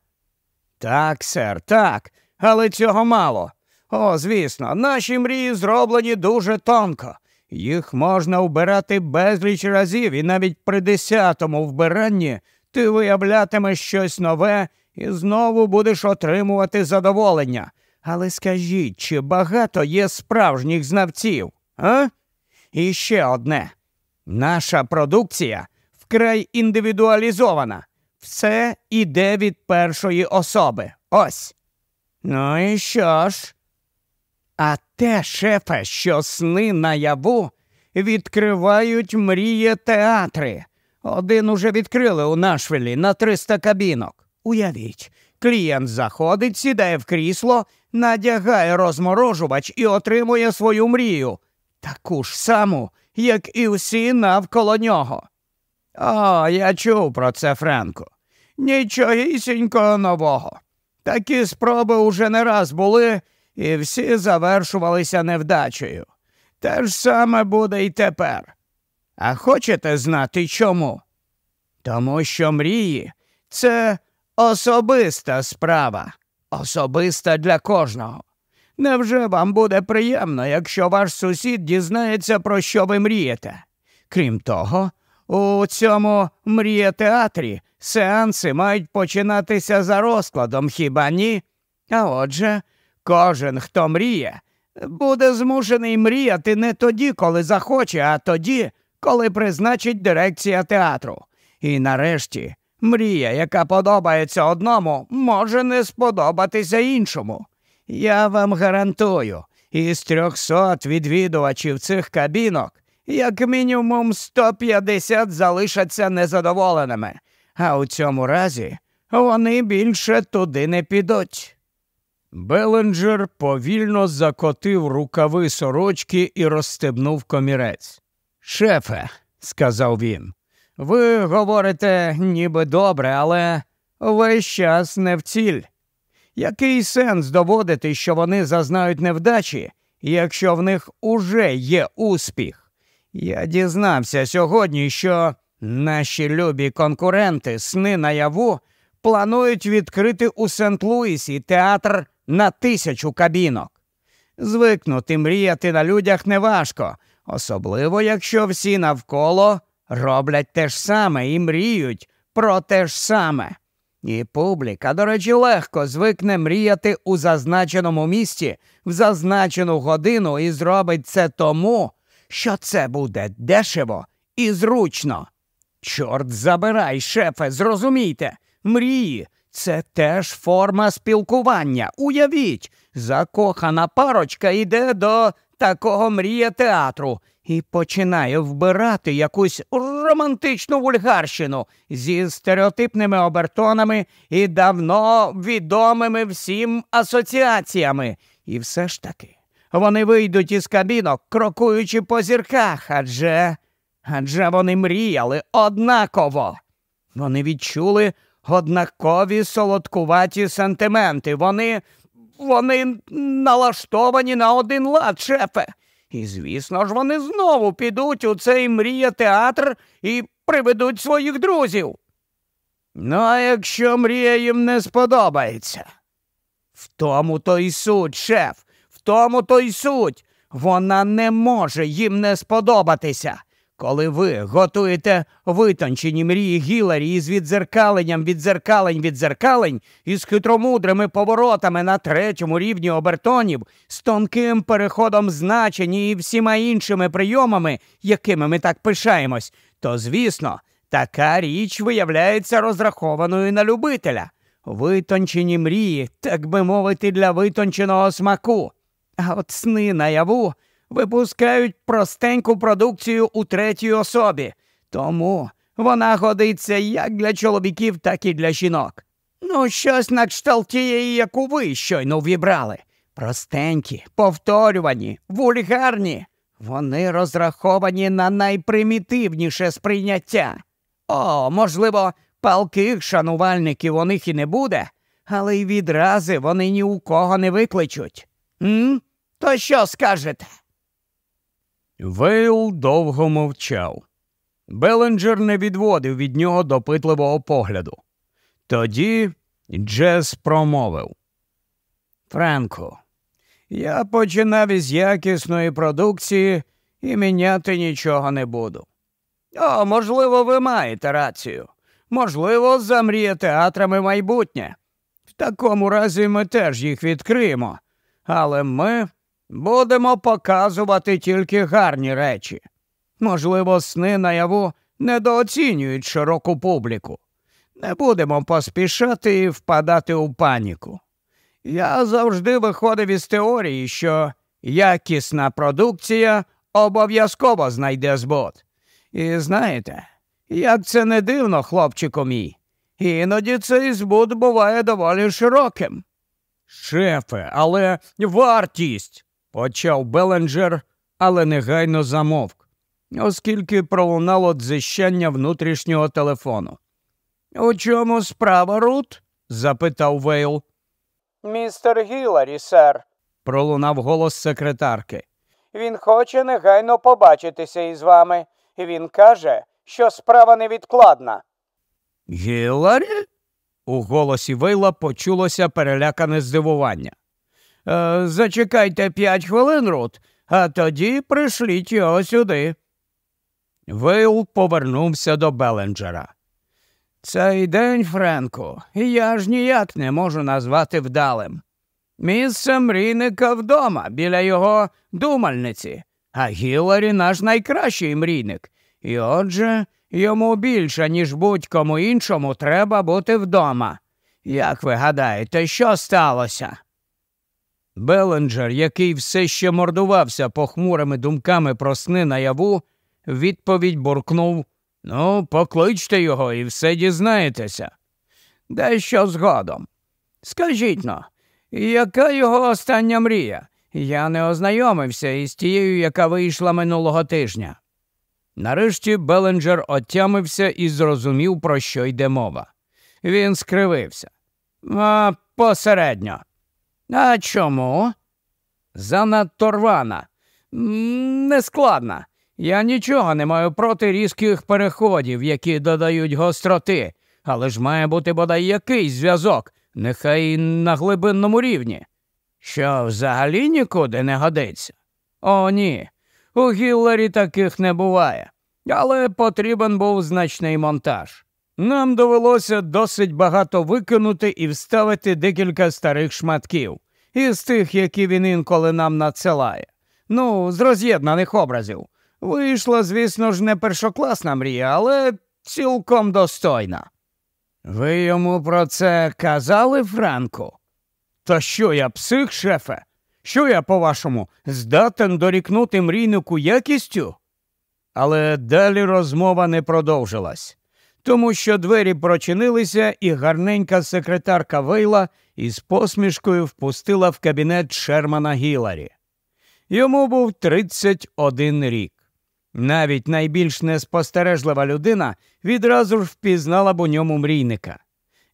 Так, сер, так, але цього мало. О, звісно, наші мрії зроблені дуже тонко. Їх можна вбирати безліч разів, і навіть при десятому вбиранні ти виявлятимеш щось нове і знову будеш отримувати задоволення. Але скажіть, чи багато є справжніх знавців, а? І ще одне: наша продукція вкрай індивідуалізована. Все іде від першої особи. Ось. Ну і що ж? А те, шефе, що сни наяву відкривають мріє театри. Один уже відкрили у Нашвілі на 300 кабінок. Уявіть, клієнт заходить, сідає в крісло, надягає розморожувач і отримує свою мрію. Таку ж саму, як і всі навколо нього. О, я чув про це, Френко. Нічогісінького нового. Такі спроби уже не раз були, і всі завершувалися невдачею. Те ж саме буде і тепер. А хочете знати чому? Тому що мрії це особиста справа, особиста для кожного. Невже вам буде приємно, якщо ваш сусід дізнається, про що ви мрієте? Крім того, у цьому мрієтеатрі сеанси мають починатися за розкладом хіба ні? А отже, Кожен, хто мріє, буде змушений мріяти не тоді, коли захоче, а тоді, коли призначить дирекція театру. І нарешті мрія, яка подобається одному, може не сподобатися іншому. Я вам гарантую, із трьохсот відвідувачів цих кабінок як мінімум 150 залишаться незадоволеними, а у цьому разі вони більше туди не підуть. Беленджер повільно закотив рукави сорочки і розстебнув комірець. Шефе, сказав він, ви говорите ніби добре, але весь час не в ціль. Який сенс доводити, що вони зазнають невдачі, якщо в них уже є успіх? Я дізнався сьогодні, що наші любі конкуренти сни наяву планують відкрити у Сент Луісі театр на тисячу кабінок. Звикнути мріяти на людях неважко, особливо якщо всі навколо роблять те ж саме і мріють про те ж саме. І публіка, до речі, легко звикне мріяти у зазначеному місті в зазначену годину і зробить це тому, що це буде дешево і зручно. Чорт забирай, шефе, зрозумійте, мрії це теж форма спілкування. Уявіть, закохана парочка йде до такого мрія театру і починає вбирати якусь романтичну вульгарщину зі стереотипними обертонами і давно відомими всім асоціаціями. І все ж таки вони вийдуть із кабінок, крокуючи по зірках, адже адже вони мріяли однаково. Вони відчули однакові солодкуваті сантименти. Вони вони налаштовані на один лад, шефе. І, звісно ж, вони знову підуть у цей мрія театр і приведуть своїх друзів. Ну, а якщо мрія їм не сподобається. В тому то й суть, шеф, в тому то й суть. Вона не може їм не сподобатися. Коли ви готуєте витончені мрії Гіларі із відзеркаленням відзеркалень відзеркалень із хитромудрими поворотами на третьому рівні обертонів, з тонким переходом значень і всіма іншими прийомами, якими ми так пишаємось, то звісно, така річ виявляється розрахованою на любителя. Витончені мрії, так би мовити, для витонченого смаку. А от сни наяву випускають простеньку продукцію у третій особі, тому вона годиться як для чоловіків, так і для жінок. Ну, щось на кшталт тієї, яку ви щойно вібрали. Простенькі, повторювані, вульгарні. Вони розраховані на найпримітивніше сприйняття. О, можливо, палких шанувальників у них і не буде, але й відрази вони ні у кого не викличуть. М? То що скажете? Вейл довго мовчав. Беленджер не відводив від нього допитливого погляду. Тоді Джес промовив Френко, я починав із якісної продукції і міняти нічого не буду. О, можливо, ви маєте рацію. Можливо, замріє театрами майбутнє. В такому разі ми теж їх відкриємо, але ми Будемо показувати тільки гарні речі. Можливо, сни наяву недооцінюють широку публіку. Не будемо поспішати і впадати у паніку. Я завжди виходив із теорії, що якісна продукція обов'язково знайде збот. І знаєте, як це не дивно, хлопчику мій, іноді цей збут буває доволі широким. Шефе, але вартість почав Беленджер, але негайно замовк, оскільки пролунало дзищання внутрішнього телефону. У чому справа, Рут? запитав Вейл. Містер Гіларі, сер, пролунав голос секретарки. Він хоче негайно побачитися із вами, він каже, що справа невідкладна. Гіларі? У голосі Вейла почулося перелякане здивування. Е, зачекайте п'ять хвилин, Рут, а тоді пришліть його сюди. Вил повернувся до Беленджера. Цей день, Френку, я ж ніяк не можу назвати вдалим. Місце мрійника вдома, біля його думальниці, а Гіларі наш найкращий мрійник. І отже, йому більше, ніж будь-кому іншому, треба бути вдома. Як ви гадаєте, що сталося? Беленджер, який все ще мордувався похмурими думками про сни наяву, відповідь буркнув Ну, покличте його і все дізнаєтеся. Дещо згодом. Скажіть но, яка його остання мрія? Я не ознайомився із тією, яка вийшла минулого тижня. Нарешті Беленджер отямився і зрозумів, про що йде мова. Він скривився. А посередньо. А чому? Занадто рвана. Нескладна. Я нічого не маю проти різких переходів, які додають гостроти, але ж має бути бодай якийсь зв'язок, нехай і на глибинному рівні. Що взагалі нікуди не годиться? О, ні. У Гіллері таких не буває, але потрібен був значний монтаж. Нам довелося досить багато викинути і вставити декілька старих шматків із тих, які він інколи нам надсилає. Ну, з роз'єднаних образів. Вийшла, звісно ж, не першокласна мрія, але цілком достойна. Ви йому про це казали, Франку? Та що я псих, шефе? Що я, по-вашому, здатен дорікнути мрійнику якістю? Але далі розмова не продовжилась тому що двері прочинилися, і гарненька секретарка Вейла із посмішкою впустила в кабінет Шермана Гіларі. Йому був 31 рік. Навіть найбільш неспостережлива людина відразу ж впізнала б у ньому мрійника.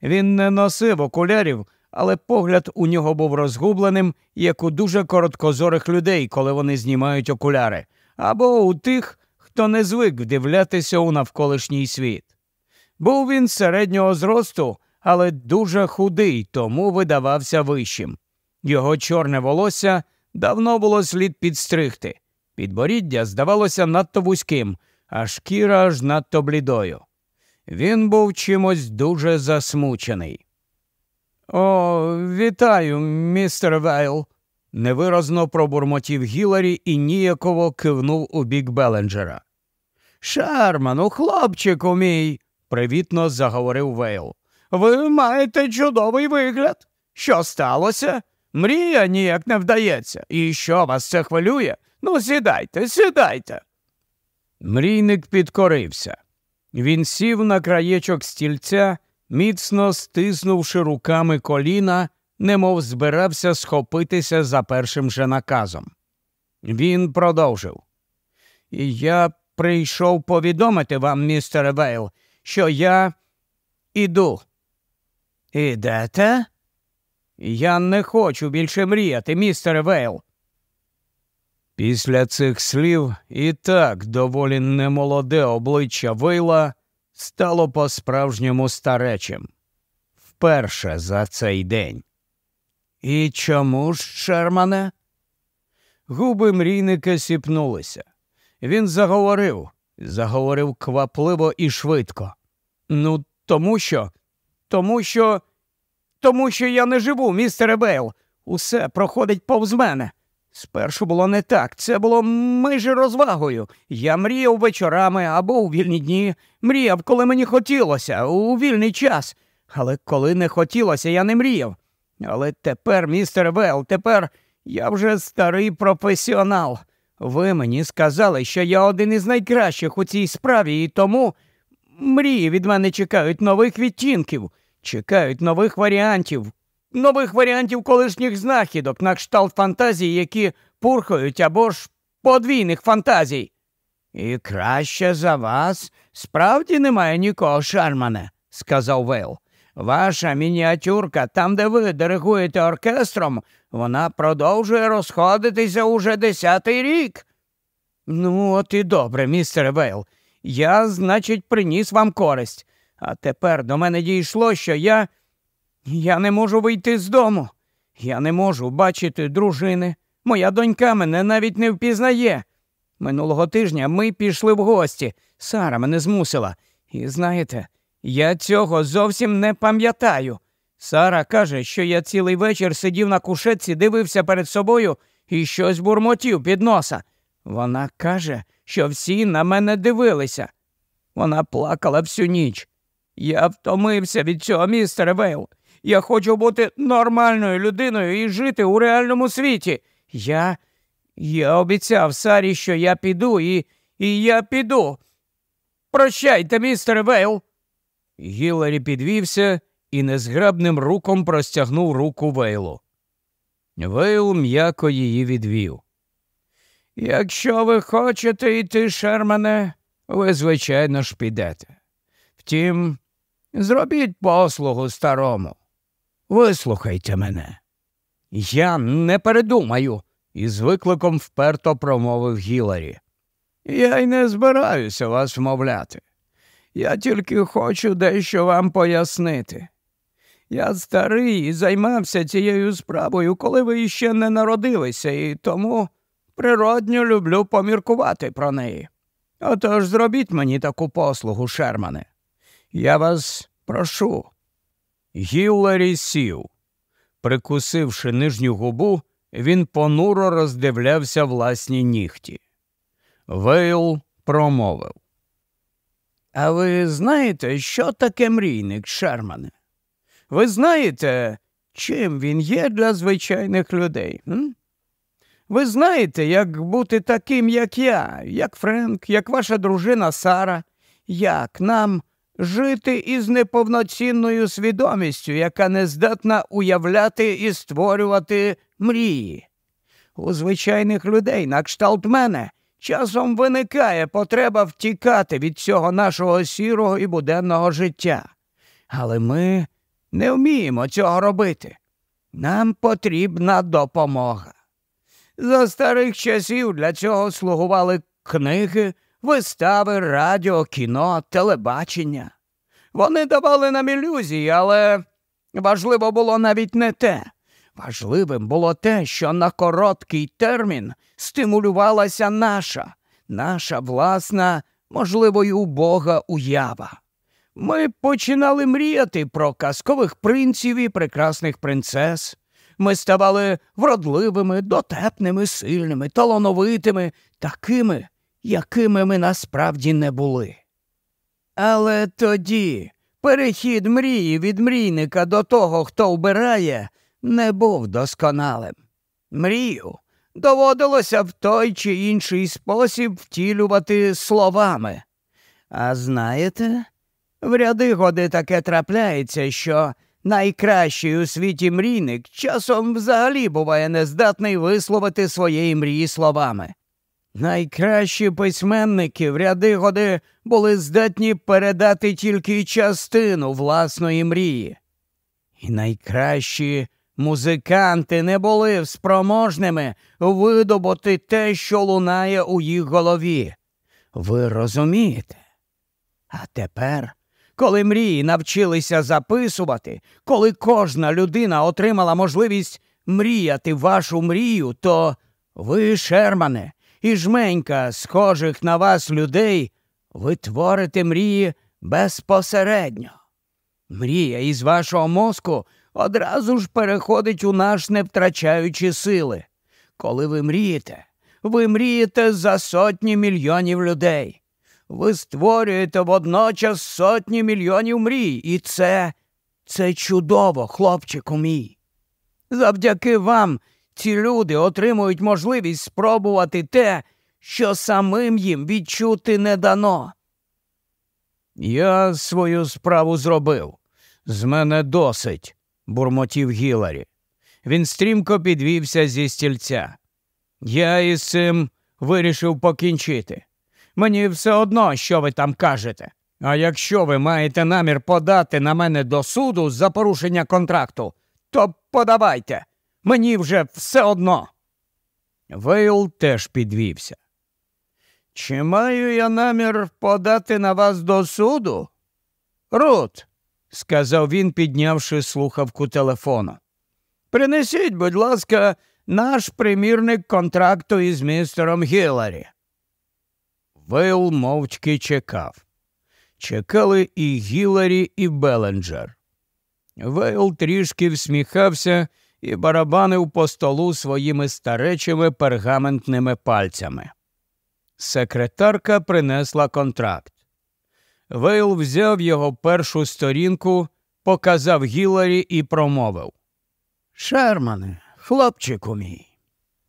Він не носив окулярів, але погляд у нього був розгубленим, як у дуже короткозорих людей, коли вони знімають окуляри, або у тих, хто не звик вдивлятися у навколишній світ. Був він середнього зросту, але дуже худий, тому видавався вищим. Його чорне волосся давно було слід підстригти. Підборіддя здавалося надто вузьким, а шкіра аж надто блідою. Він був чимось дуже засмучений. О, вітаю, містер Вейл. невиразно пробурмотів Гіларі і ніяково кивнув у бік Беленджера. Шарману, хлопчику мій привітно заговорив Вейл. Ви маєте чудовий вигляд. Що сталося? Мрія ніяк не вдається. І що вас це хвилює? Ну, сідайте, сідайте. Мрійник підкорився. Він сів на краєчок стільця, міцно стиснувши руками коліна, немов збирався схопитися за першим же наказом. Він продовжив. Я прийшов повідомити вам, містер Вейл, що я іду. Ідете? Я не хочу більше мріяти, містер Вейл. Після цих слів і так доволі немолоде обличчя Вейла стало по справжньому старечим. Вперше за цей день. І чому ж, Шермане? Губи мрійника сіпнулися. Він заговорив, заговорив квапливо і швидко. Ну, тому що, тому що, тому що я не живу, містере Бейл. Усе проходить повз мене. Спершу було не так. Це було майже розвагою. Я мріяв вечорами або у вільні дні. Мріяв, коли мені хотілося, у вільний час. Але коли не хотілося, я не мріяв. Але тепер, містер Вел, тепер я вже старий професіонал. Ви мені сказали, що я один із найкращих у цій справі, і тому Мрії від мене чекають нових відтінків, чекають нових варіантів, нових варіантів колишніх знахідок на кшталт фантазій, які пурхають або ж подвійних фантазій. І краще за вас справді немає нікого, шармане, сказав Вейл. Ваша мініатюрка, там, де ви диригуєте оркестром, вона продовжує розходитися уже десятий рік. Ну, от і добре, містер Вейл. Я, значить, приніс вам користь. А тепер до мене дійшло, що я. Я не можу вийти з дому. Я не можу бачити дружини. Моя донька мене навіть не впізнає. Минулого тижня ми пішли в гості. Сара мене змусила. І знаєте, я цього зовсім не пам'ятаю. Сара каже, що я цілий вечір сидів на кушетці, дивився перед собою і щось бурмотів під носа. Вона каже, що всі на мене дивилися. Вона плакала всю ніч. Я втомився від цього, містер Вейл. Я хочу бути нормальною людиною і жити у реальному світі. Я Я обіцяв Сарі, що я піду, і І я піду. Прощайте, містер Вейл. Гіларі підвівся і незграбним руком простягнув руку Вейлу. Вейл м'яко її відвів. Якщо ви хочете йти, Шермане, ви, звичайно ж, підете. Втім, зробіть послугу старому. Вислухайте мене. Я не передумаю, із викликом вперто промовив Гіларі. Я й не збираюся вас вмовляти. Я тільки хочу дещо вам пояснити. Я старий і займався цією справою, коли ви ще не народилися, і тому природньо люблю поміркувати про неї. Отож зробіть мені таку послугу, Шермане. Я вас прошу. Гілларі сів. Прикусивши нижню губу, він понуро роздивлявся власні нігті. Вейл промовив. А ви знаєте, що таке мрійник, Шермане? Ви знаєте, чим він є для звичайних людей? Ви знаєте, як бути таким, як я, як Френк, як ваша дружина Сара, як нам жити із неповноцінною свідомістю, яка не здатна уявляти і створювати мрії. У звичайних людей, на кшталт мене, часом виникає потреба втікати від цього нашого сірого і буденного життя. Але ми не вміємо цього робити. Нам потрібна допомога. За старих часів для цього слугували книги, вистави, радіо, кіно, телебачення. Вони давали нам ілюзії, але важливо було навіть не те. Важливим було те, що на короткий термін стимулювалася наша, наша власна, можливо, й убога уява. Ми починали мріяти про казкових принців і прекрасних принцес, ми ставали вродливими, дотепними, сильними, талановитими, такими, якими ми насправді не були. Але тоді перехід мрії від мрійника до того, хто вбирає, не був досконалим. Мрію доводилося в той чи інший спосіб втілювати словами. А знаєте, в ряди годи таке трапляється, що. Найкращий у світі мрійник часом взагалі буває нездатний висловити своєї мрії словами. Найкращі письменники в ряди годи були здатні передати тільки частину власної мрії. І найкращі музиканти не були спроможними видобути те, що лунає у їх голові. Ви розумієте? А тепер коли мрії навчилися записувати, коли кожна людина отримала можливість мріяти вашу мрію, то ви, Шермане, і жменька схожих на вас людей, ви творите мрії безпосередньо. Мрія із вашого мозку одразу ж переходить у наш не втрачаючи сили. Коли ви мрієте, ви мрієте за сотні мільйонів людей. Ви створюєте водночас сотні мільйонів мрій, і це це чудово, хлопчику мій. Завдяки вам ці люди отримують можливість спробувати те, що самим їм відчути не дано. Я свою справу зробив. З мене досить, бурмотів Гіларі. Він стрімко підвівся зі стільця. Я із цим вирішив покінчити. Мені все одно, що ви там кажете. А якщо ви маєте намір подати на мене до суду за порушення контракту, то подавайте. Мені вже все одно. Вейл теж підвівся. Чи маю я намір подати на вас до суду? Рут, сказав він, піднявши слухавку телефона. Принесіть, будь ласка, наш примірник контракту із містером Гіларі. Вейл мовчки чекав. Чекали і Гіларі, і Беленджер. Вейл трішки всміхався і барабанив по столу своїми старечими пергаментними пальцями. Секретарка принесла контракт. Вейл взяв його першу сторінку, показав Гіларі і промовив Шермане, хлопчику мій.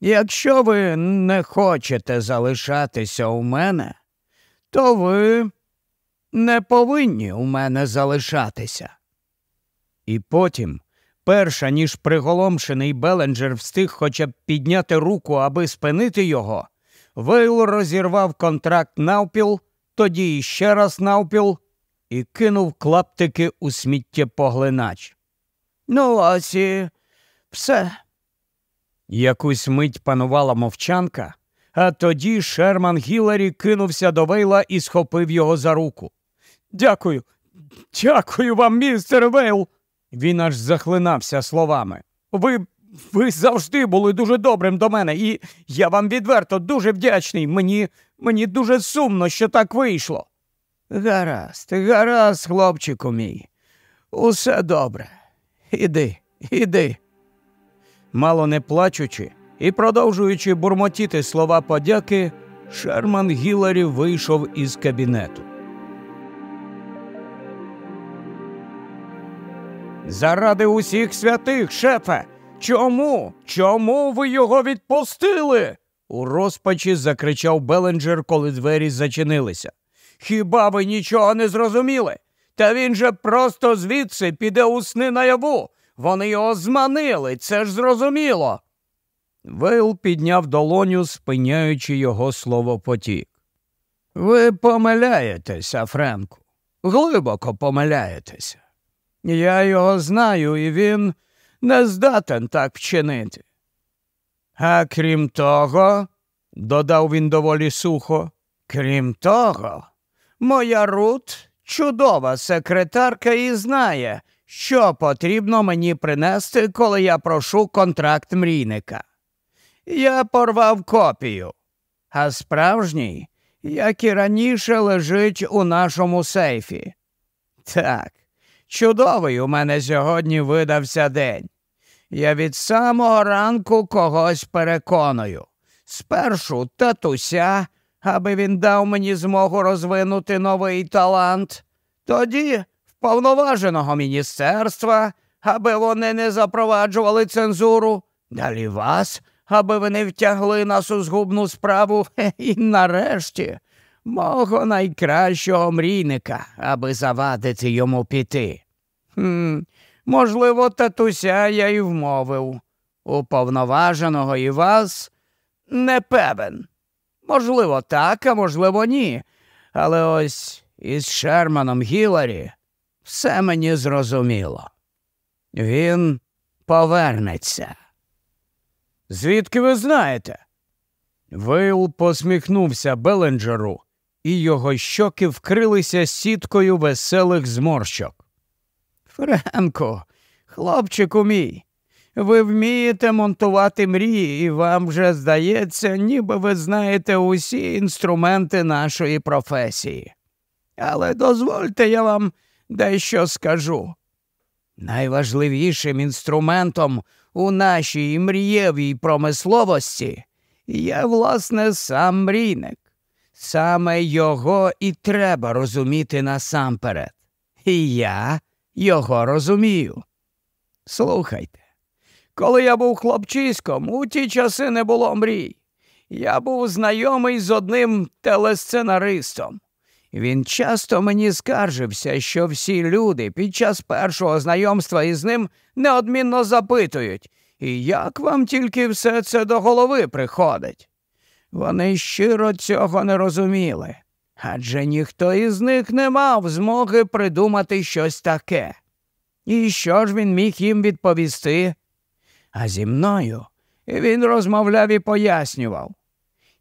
Якщо ви не хочете залишатися у мене, то ви не повинні у мене залишатися. І потім, перша ніж приголомшений Беленджер встиг хоча б підняти руку, аби спинити його, Вейл розірвав контракт навпіл, тоді іще раз навпіл і кинув клаптики у сміттєпоглинач. Ну, ось все. Якусь мить панувала мовчанка, а тоді Шерман Гіларі кинувся до Вейла і схопив його за руку. Дякую, дякую вам, містер Вейл. Він аж захлинався словами. Ви ви завжди були дуже добрим до мене, і я вам відверто дуже вдячний. Мені, Мені дуже сумно, що так вийшло. Гаразд, гаразд, хлопчику мій. Усе добре. Іди, іди мало не плачучи і продовжуючи бурмотіти слова подяки, Шерман Гіларі вийшов із кабінету. Заради усіх святих, шефе. Чому? Чому ви його відпустили? у розпачі закричав Беленджер, коли двері зачинилися. Хіба ви нічого не зрозуміли? Та він же просто звідси піде у сни наяву, вони його зманили, це ж зрозуміло. Вейл підняв долоню, спиняючи його словопотік. Ви помиляєтеся, Френку, глибоко помиляєтеся. Я його знаю, і він не здатен так вчинити. А крім того, додав він доволі сухо, крім того, моя Рут чудова секретарка і знає, що потрібно мені принести, коли я прошу контракт мрійника. Я порвав копію, а справжній, як і раніше, лежить у нашому сейфі. Так, чудовий у мене сьогодні видався день. Я від самого ранку когось переконую. Спершу татуся, аби він дав мені змогу розвинути новий талант, тоді повноваженого міністерства, аби вони не запроваджували цензуру, далі вас, аби ви не втягли нас у згубну справу, і нарешті мого найкращого мрійника, аби завадити йому піти. Хм, Можливо, татуся я й вмовив. у повноваженого і вас не певен. Можливо, так, а можливо, ні. Але ось із Шерманом Гіларі все мені зрозуміло. Він повернеться. Звідки ви знаєте? Вейл посміхнувся Беленджеру, і його щоки вкрилися сіткою веселих зморщок. Френко, хлопчику мій, ви вмієте монтувати мрії, і вам вже здається, ніби ви знаєте усі інструменти нашої професії. Але дозвольте я вам дещо скажу. Найважливішим інструментом у нашій мрієвій промисловості є, власне, сам мрійник. Саме його і треба розуміти насамперед. І я його розумію. Слухайте, коли я був хлопчиськом, у ті часи не було мрій. Я був знайомий з одним телесценаристом. Він часто мені скаржився, що всі люди під час першого знайомства із ним неодмінно запитують, і як вам тільки все це до голови приходить? Вони щиро цього не розуміли, адже ніхто із них не мав змоги придумати щось таке. І що ж він міг їм відповісти? А зі мною він розмовляв і пояснював.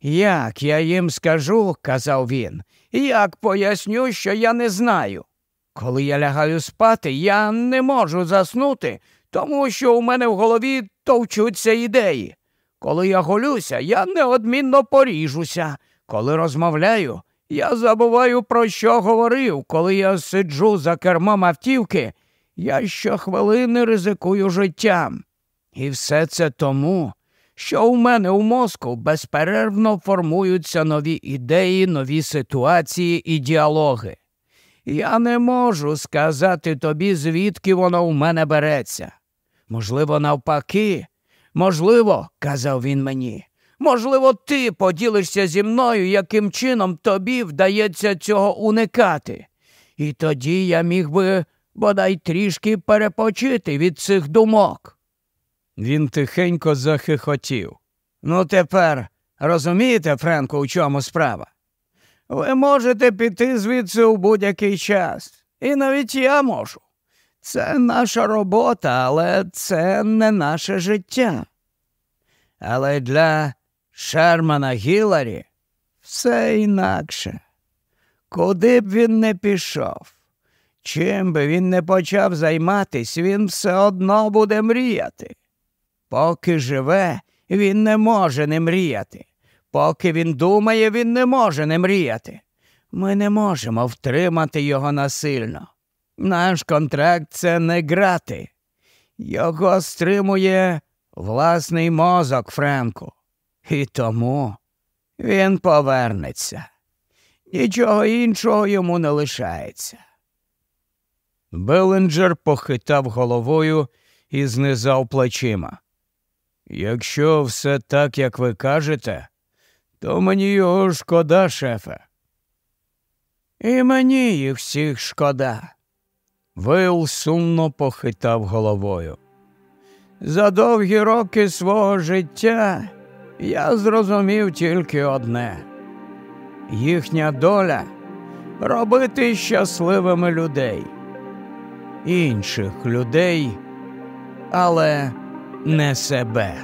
Як я їм скажу, казав він, як поясню, що я не знаю. Коли я лягаю спати, я не можу заснути, тому що у мене в голові товчуться ідеї. Коли я голюся, я неодмінно поріжуся. Коли розмовляю, я забуваю, про що говорив. Коли я сиджу за кермом автівки, я щохвилини ризикую життям. І все це тому, що у мене у мозку безперервно формуються нові ідеї, нові ситуації і діалоги. Я не можу сказати тобі, звідки воно в мене береться. Можливо, навпаки, можливо, казав він мені, можливо, ти поділишся зі мною, яким чином тобі вдається цього уникати. І тоді я міг би бодай трішки перепочити від цих думок. Він тихенько захихотів. Ну, тепер розумієте, Френку, у чому справа? Ви можете піти звідси у будь-який час. І навіть я можу. Це наша робота, але це не наше життя. Але для Шермана Гіларі все інакше. Куди б він не пішов, чим би він не почав займатись, він все одно буде мріяти. Поки живе, він не може не мріяти. Поки він думає, він не може не мріяти. Ми не можемо втримати його насильно. Наш контракт це не грати. Його стримує власний мозок, Френку. І тому він повернеться. Нічого іншого йому не лишається. Беленджер похитав головою і знизав плечима. Якщо все так, як ви кажете, то мені його шкода, шефе. І мені їх всіх шкода. Вил сумно похитав головою. За довгі роки свого життя я зрозумів тільки одне їхня доля робити щасливими людей, інших людей, але не себе.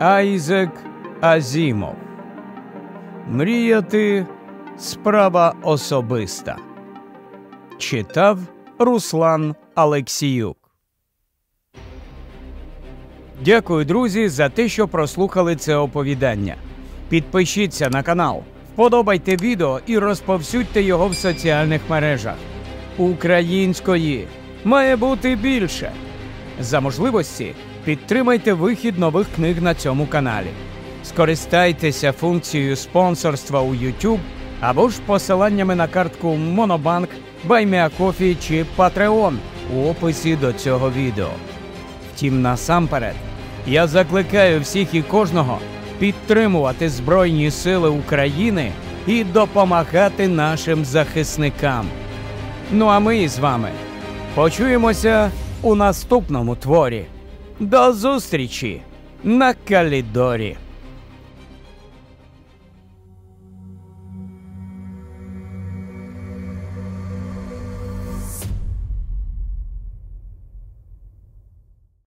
Айзек Азімов. Мріяти справа особиста. Читав Руслан Алексіюк. Дякую, друзі, за те, що прослухали це оповідання. Підпишіться на канал, вподобайте відео і розповсюдьте його в соціальних мережах української має бути більше. За можливості підтримайте вихід нових книг на цьому каналі. Скористайтеся функцією спонсорства у YouTube або ж посиланнями на картку Monobank, BuyMeACoffee чи Patreon у описі до цього відео. Втім, насамперед, я закликаю всіх і кожного підтримувати Збройні Сили України і допомагати нашим захисникам. Ну а ми з вами. Почуємося у наступному творі. До зустрічі на Калідорі!